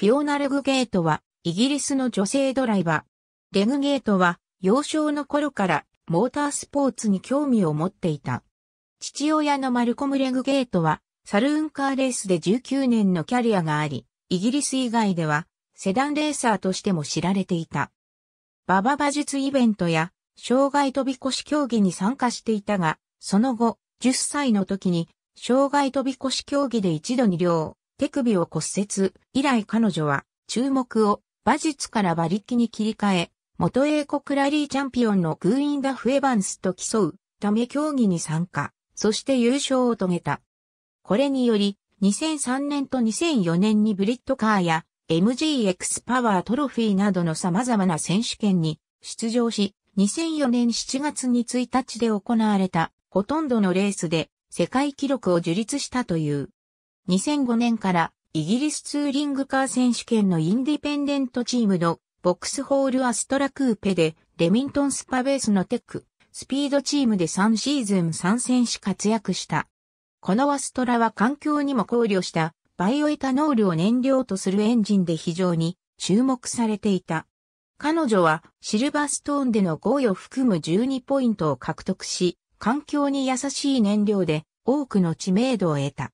フィオナ・レグゲートは、イギリスの女性ドライバー。レグゲートは、幼少の頃からモータースポーツに興味を持っていた。父親のマルコム・レグゲートは、サルーンカーレースで19年のキャリアがあり、イギリス以外では、セダンレーサーとしても知られていた。ババ馬術イベントや、障害飛び越し競技に参加していたが、その後、10歳の時に、障害飛び越し競技で一度に両手首を骨折。以来彼女は注目を馬術から馬力に切り替え、元英国ラリーチャンピオンのグーイン・ダフ・エバンスと競うため競技に参加、そして優勝を遂げた。これにより、2003年と2004年にブリットカーや MGX パワートロフィーなどの様々な選手権に出場し、2004年7月に1日で行われたほとんどのレースで世界記録を樹立したという。2005年からイギリスツーリングカー選手権のインディペンデントチームのボックスホールアストラクーペでレミントンスパベースのテック、スピードチームで3シーズン参戦し活躍した。このアストラは環境にも考慮したバイオエタノールを燃料とするエンジンで非常に注目されていた。彼女はシルバーストーンでの5位を含む12ポイントを獲得し、環境に優しい燃料で多くの知名度を得た。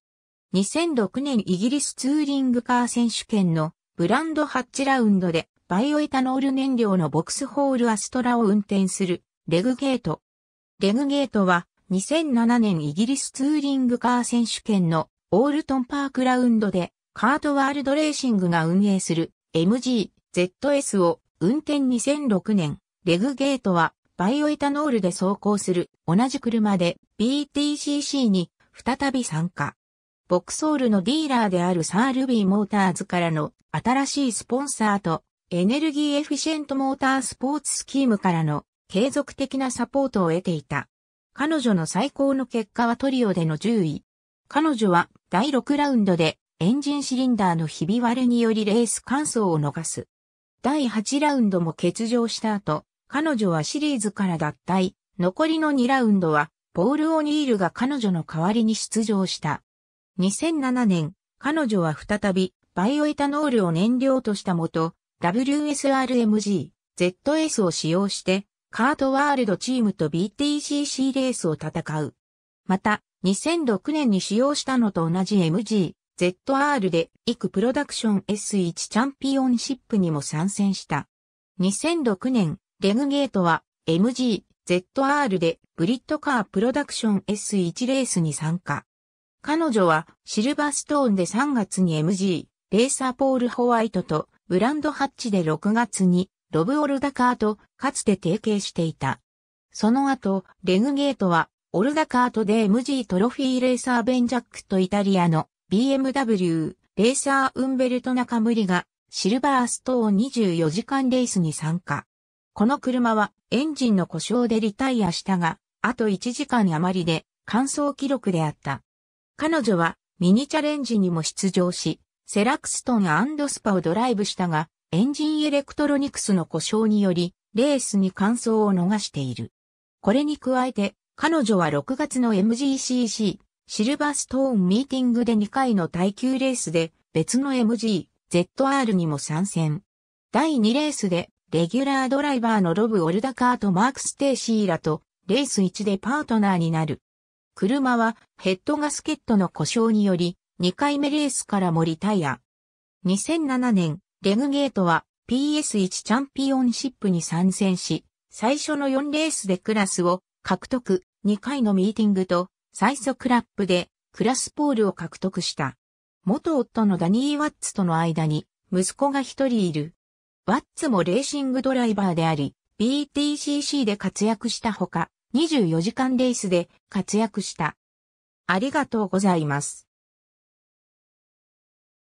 2006年イギリスツーリングカー選手権のブランドハッチラウンドでバイオエタノール燃料のボックスホールアストラを運転するレグゲート。レグゲートは2007年イギリスツーリングカー選手権のオールトンパークラウンドでカートワールドレーシングが運営する MGZS を運転2006年レグゲートはバイオエタノールで走行する同じ車で BTCC に再び参加。ボクソールのディーラーであるサールビーモーターズからの新しいスポンサーとエネルギーエフィシェントモータースポーツスキームからの継続的なサポートを得ていた。彼女の最高の結果はトリオでの10位。彼女は第6ラウンドでエンジンシリンダーのひび割れによりレース完走を逃す。第8ラウンドも欠場した後、彼女はシリーズから脱退。残りの2ラウンドは、ポール・オニールが彼女の代わりに出場した。2007年、彼女は再び、バイオエタノールを燃料としたもと、WSRMG、ZS を使用して、カートワールドチームと BTCC レースを戦う。また、2006年に使用したのと同じ MG、ZR で、イクプロダクション S1 チャンピオンシップにも参戦した。2006年、レグゲートは、MG、ZR で、ブリッドカープロダクション S1 レースに参加。彼女はシルバーストーンで3月に MG、レーサーポール・ホワイトとブランドハッチで6月にロブ・オルダカーとかつて提携していた。その後、レグゲートはオルダカートで MG トロフィーレーサーベンジャックとイタリアの BMW レーサーウンベルト・ナカムリがシルバーストーン24時間レースに参加。この車はエンジンの故障でリタイアしたが、あと1時間余りで完走記録であった。彼女はミニチャレンジにも出場し、セラクストンスパをドライブしたが、エンジンエレクトロニクスの故障により、レースに完走を逃している。これに加えて、彼女は6月の MGCC、シルバーストーンミーティングで2回の耐久レースで、別の MG、ZR にも参戦。第2レースで、レギュラードライバーのロブ・オルダカーとマーク・ステーシーらと、レース1でパートナーになる。車はヘッドガスケットの故障により2回目レースから森リタイヤ。2007年、レグゲートは PS1 チャンピオンシップに参戦し、最初の4レースでクラスを獲得、2回のミーティングと最速ラップでクラスポールを獲得した。元夫のダニー・ワッツとの間に息子が一人いる。ワッツもレーシングドライバーであり、BTCC で活躍したほか、24時間レースで活躍した。ありがとうございます。